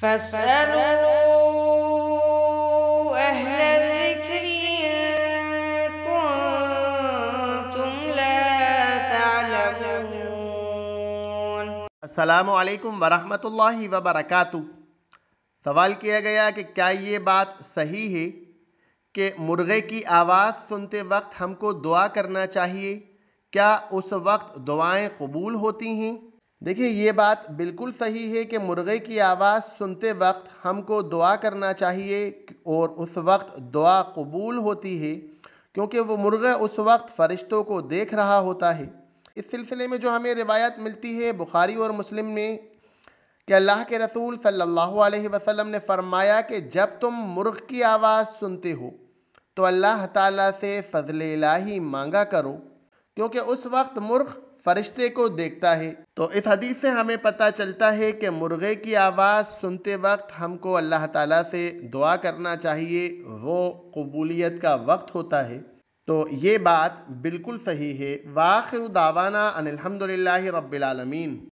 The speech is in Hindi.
فاسألوا أهل الذكر كنتم لا تعلمون السلام عليكم ورحمة الله وبركاته सवाल किया गया कि क्या ये बात सही है कि मुर्गे की आवाज़ सुनते वक्त हमको दुआ करना चाहिए क्या उस वक्त दुआएं कबूल होती हैं देखिए ये बात बिल्कुल सही है कि मुर्गे की आवाज़ सुनते वक्त हमको दुआ करना चाहिए और उस वक्त दुआ कबूल होती है क्योंकि वो मुर्ग़े उस वक्त फ़रिश्तों को देख रहा होता है इस सिलसिले में जो हमें रिवायत मिलती है बुखारी और मुस्लिम में कि अल्लाह के रसूल सल्लल्लाहु अलैहि वसल्लम ने फरमाया कि जब तुम मुर्ग की आवाज़ सुनते हो तो अल्लाह ताला से फजल इलाही मांगा करो क्योंकि उस वक्त मुर्ग फरिश्ते को देखता है तो इस हदीस से हमें पता चलता है कि मुर्गे की आवाज़ सुनते वक्त हमको अल्लाह ताला से दुआ करना चाहिए वो कबूलियत का वक्त होता है तो ये बात बिल्कुल सही है वाखिर दावाना अनिलहमदिल्ला रबालमीन